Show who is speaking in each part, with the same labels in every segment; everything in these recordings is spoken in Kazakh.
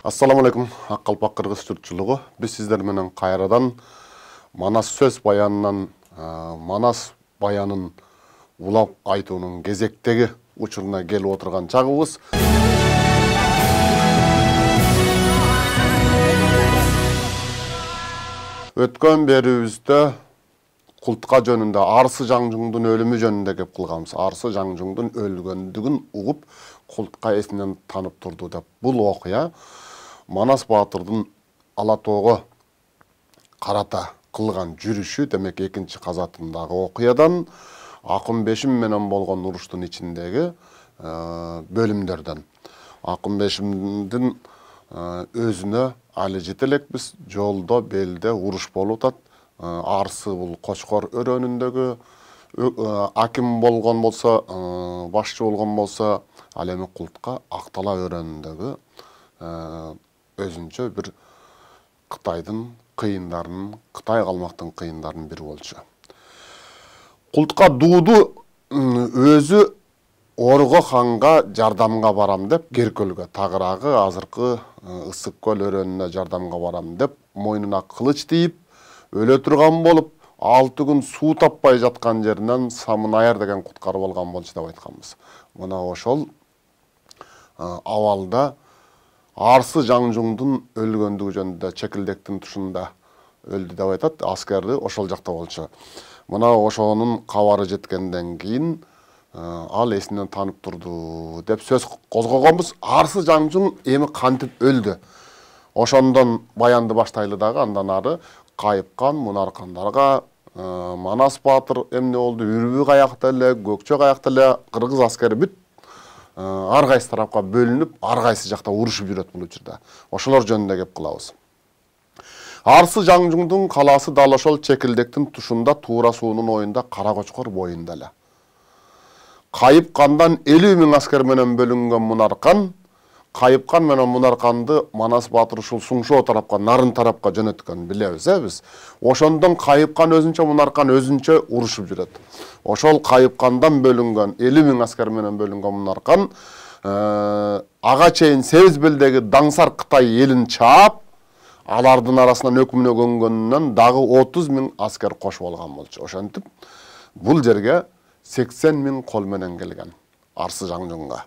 Speaker 1: Ассаламу алейкум, Аққалпақ қырғыз жұртшылығы. Біз сіздерменен қайрадан Манас сөз баянынан, Манас баянын улап айтуының кезектегі ұшырына келіп отырған чағыбыз. өткөн берүүбүздө култка жөнүндө арсы жаңжуңдун өлүмү жөнүндө кеп кылганбыз арсы жаңжуңдун өлгөндүгүн угуп култка эсинен танып турду деп бул окуя манас баатырдын ала тоого карата кылган жүрүшү демек экинчи казатындагы окуядан акын бешим менен болгон уруштун ичиндеги э, бөлүмдөрдөн акын бешимдин өзүнө әлі жете элекпиз жолдо белде уруш болуп атат арсы бул кочкор өрөөнүндөгү аким болгон болса, башчы болгон болса, ал эми култка ак талаа өрөөнүндөгү өзүнчө бир кытайдын кыйындарынын кытай калмактын кыйындарынын бири болчу култка дууду өзү орго ханга жардамга барам деп кер көлгө тагыраагы азыркы э, ысык көл өрөөнүнө жардамга барам деп мойнуна кылыч тийип өлө турган болуп алты күн суу таппай жаткан жеринен самынаяр деген куткарып алган болчу деп айтканбыз мына ошол э, абалда арсы жаңжуңдун өлгөндүгү жөнүндө чекилдектин тушунда өлдү деп айтат аскери ошол жакта болчу мына ошонун кабары жеткенден кийин Э, ал есінен танып тұрды деп сөз қозғағанбыз арсы жаңжын емі қантип өлді ошондон баянды баштайлы дагы андан ары кайыпкан мунаркандарга э, манас баатыр эмне болду үрбү каякта эле көкчө каякта эле кыргыз аскери бүт э, ар кайсы тарапка бөлүнүп ар кайсы жакта урушуп жүрөт бул учурда ошолор жөнүндө кеп кылабыз арсы жаңжуңдун калаасы дал ошол чекилдектин тушунда туура суунун оюнда кара кочкор боюнда эле қайып қандан елу мың әскерменен бөлінген мұнарқан қайыпқан менен мұнарқанды манас батыр ушул суңшоо тарапка нарын тарапка жөнөткөн билебиз э биз ошондон кайыпкан өзүнчө мунаркан өзүнчө урушуп жүрөт ошол кайыпкандан бөлүнгөн элүү миң аскер менен бөлүнгөн мунаркан ага чейин сегиз белдеги даңсар кытай элин чаап алардын арасынан өкүмүнө көнгөнүнөн дагы отуз миң аскер кошуп алган болчу ошентип бул жерге сексен мың менен келген арсы жаңжуңға.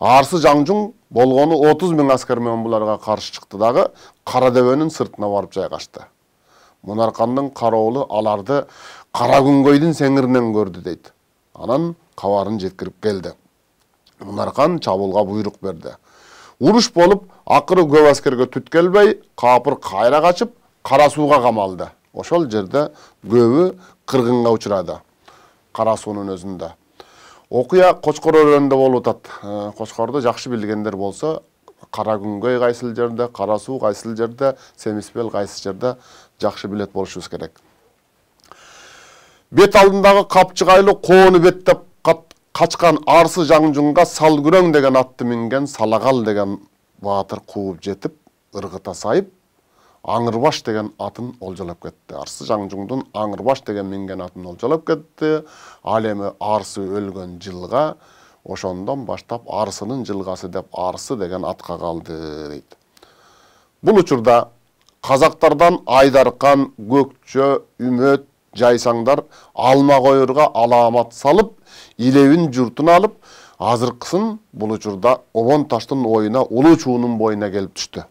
Speaker 1: арсы жаңжуң миң аскер мың буларга бұларға қарсы дагы кара дөбөнүн сыртына барып жайғашты. мунаркандын кароолу аларды кара күңгөйдүн сеңиринен көрді дейт. анан кабарын жеткіріп келді мұнарқан чабуулга буйрук берді уруш болып ақыры көп аскерге түт келбей капыр кайра қашып кара сууга қамалды ошол жерде көбі қырғынға ұшырады кара суунун өзүндө окуя кочкор өрөөнүндө болуп атат кочкорду жакшы билгендер болсо кара күнгөй кайсыл жерде кара суу кайсыл жерде бел кайсы жерде жакшы билет болушубуз керек бет алдындағы қапчығайлы қоны беттеп қачқан арсы жаңжұңға салгүрең деген атты минген салағал деген батыр қуып жетіп ырғыта сайып аңырбаш деген атын ол олжалап кетті арсы жаңжұңдың аңырбаш деген менген атын олжалап кетті ал эми арсы өлгөн жылға, ошондон баштап арсынын жылғасы деп арсы деген атқа қалды дейді. бул учурда қазақтардан айдаркан көкчө үмөт жайсаңдар алма қойырға аламат салып илебин журтун алып азыркысын бул учурда обон таштын оюна улуу чуунун боюна келип түштү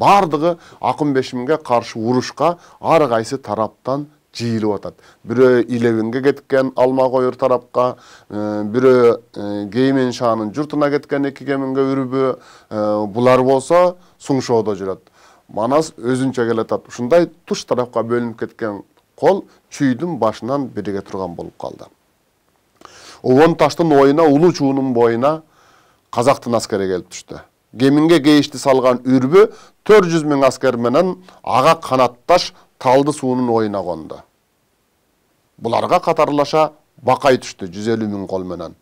Speaker 1: бардығы акын бешимге каршы урушка ар кайсы тараптан жыйылып атады бирөө илебинге кеткен алма коюр тарапка бирөө кеймен шаанын журтуна кеткен эки кеминге бұлар булар болсо суңшоодо жүрөт манас өзүнчө келатат ушундай туш тарапқа бөлініп кеткен қол чүйдүн башынан бириге тұрған болып қалды. обон таштын ойына улуу чуунун бойына казактын аскери келип түштү салган кейішті салған үрбі 400 аскер менен аға қанатташ талды суының ойына қонды бұларға қатарлаша бақай түшті 150 мін қолменен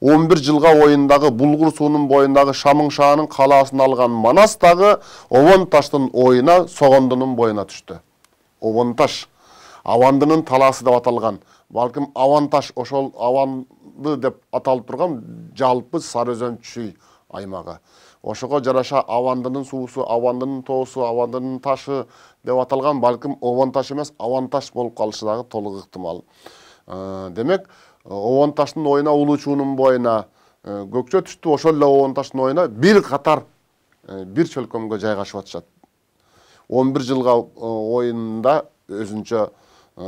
Speaker 1: 11 жылға ойындағы бұлғыр суының бойындағы шамыңшаның қаласын алған манастағы оюна ойына соғындының бойына түшті таш авандының таласы деп аталған балкім таш ошол аванды деп аталып тұрған жалпы өзөн чүй аймагы ошого жараша абандынын суусу абандынын тоосу абандынын ташы деп аталган балким обон таш эмес абан таш болуп калышы дагы толук ыктымал э, демек обон таштын оюна улуу чуунун боюна э, көкчө түштүү ошол эле обон таштын оюна бир катар э, бир чөлкөмгө жайгашып атышат он бир жылга оюнда өзүнчө Э,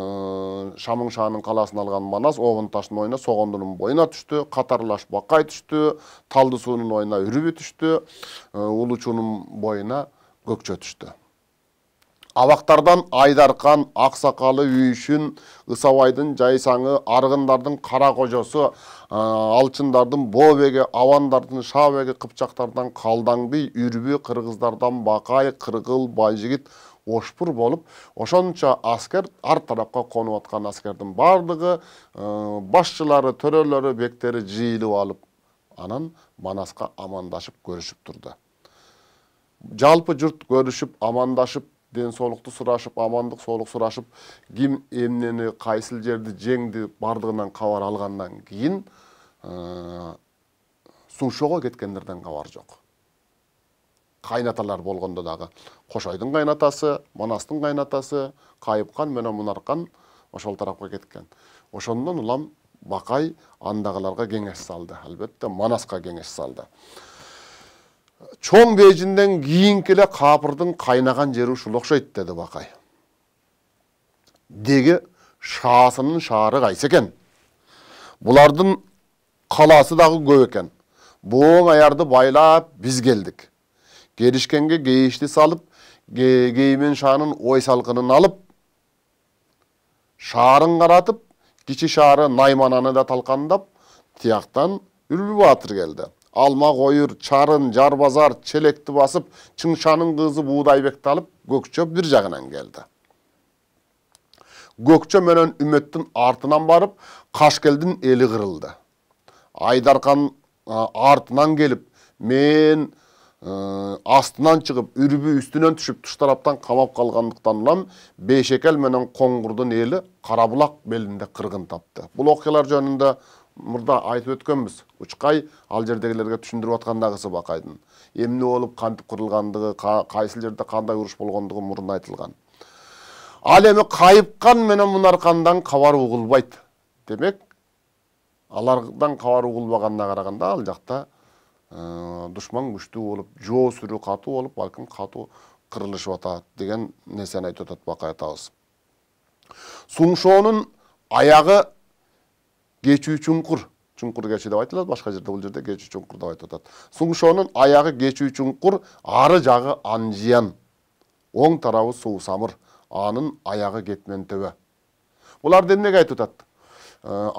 Speaker 1: шамың шағының қаласын алған манас таштың ойына соғындының бойына түшті қатарлаш бақай түшті талдысуының ойына үрүбү түшті э, чуның бойына көкчө түшті абақтардан айдарқан ақсақалы үйшін ысабайдың жайсаңы арғындардың қара қожасы ә, алчындардың бобегі авандардың шабеге қыпчақтардан қалдаң би үрбе қырғыздардан бақай қырғыл байжігіт ошпұр болып ошончо аскер ар тарапқа қонып атқан аскердің барлығы башшылары, ә, басшылары төрелері бектері алып анан манасқа амандашып көрішіп тұрды жалпы жұрт көрүшүп амандашып Ден солықты сұрашып амандық солық сұрашып кім емнені, қайсыл жерді жеңді бардығынан қавар алғаннан кейін ә, э, кеткендерден қавар жоқ қайнаталар болғанда дағы қошайдың қайнатасы манастың қайнатасы қайыпқан, мен мұнарқан ошол тарапқа кеткен ошондон улам бақай андағыларға кеңес салды албетте манасқа кеңес салды чоң бейжінден кейін келе қапырдың қайнаған жері ұшыл ұқсайды деді бақай деге шасының шағары қайсекен. бұлардың қаласы дағы көп екен аярды байлап біз келдік келішкенге кейішті салып кеймен шаның ой салқынын алып шарын қаратып кіші шары наймананы да талқандап тияқтан үлбі батыр келді алма қойыр чарын жарбазар челекті басып чыңшаның қызы буудайбекті алып көкчө бір жағынан келді көкчө менен үметтің артынан барып қашкелдің елі қырылды айдарқан артынан келіп мен астынан шығып үрбү үстінен түшіп туш тараптан қамап қалғандықтан улам бейшекел менен қоңғырдың елі қарабұлақ белінде қырғын тапты бұл оқиғалар жөнінде Мұрда айтып өткөнбүз учкай ал жердегилерге түшүндүрүп аткандагысы бакайдын эмне болуп кантип курулгандыгы кайсыл жерде кандай уруш болгондугу мурун айтылган ал эми кайыпкан менен мунаркандан кабар угулбайт демек алардан кабар угулбаганына караганда ал жакта ә, душман күчтүү болуп жоо сүрүү катуу болуп балким катуу кырылышып атат деген нерсени айтып атат бакай атабыз суңшоонун аягы кечүү чуңкур чуңкур кечи деп айтылат башка жерде бул жерде кечүү чуңкур деп айтып атат суңшонун аягы кечүү чуңкур ары жагы анжиян оң тарабы суусамыр анын аягы кетмен төбө буларды эмнеге айтып атат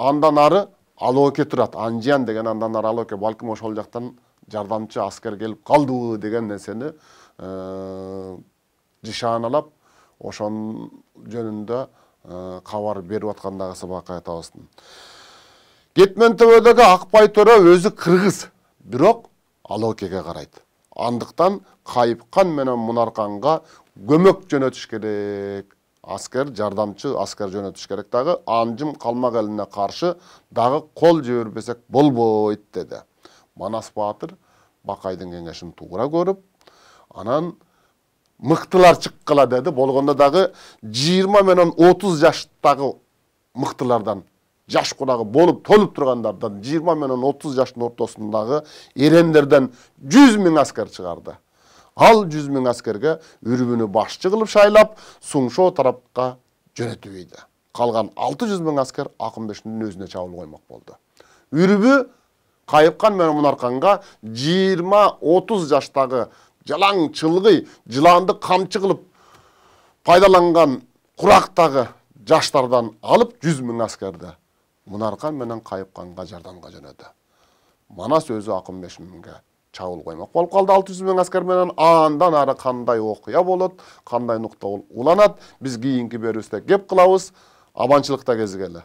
Speaker 1: андан ары алооке турат анжиян деген андан ары алооке балким ошол жактан жардамчы аскер келип калдыбы деген нерсени жышаналап ошон жөнүндө кабар берип аткан дагы кетментөбедегі ақпай төре өзі қырғыз бирок алокеге қарайды андықтан қайыпқан менен мұнарқанға көмек жөнөтүш керек аскер жардамчы аскер жөнөтүш керек дагы анжым калмак элине каршы дагы кол жибербесек болбойт деди манас баатыр бакайдын кеңешин туура көрүп анан мыктылар чыккыла деди болгондо дагы жыйырма менен отуз жаштагы мыктылардан жаш құнағы болып толып тұрғандардан 20 мен 30 жаш ортосындағы ерендерден 100 мың әскер шығарды ал 100 мың әскерге үрбіні басшы қылып шайлап сұңшо тарапқа жөнетіп еді қалған 600 мың әскер ақымбештің өзіне шабуыл қоймақ болды үрбі қайыпқан мен 20-30 жаштағы жалаң чылғый жыланды қамшы қылып пайдаланған құрақтағы жаштардан алып 100 мың мұнарқан менен қайыпқанға жардамға жөнеді манас өзі ақын мешімге чабуыл коймок болуп калды алты жүз миң аскер менен андан ары кандай окуя болот кандай нукта уланат биз кийинки берүүбүздө кеп кылабыз аманчылыкта кезігелі.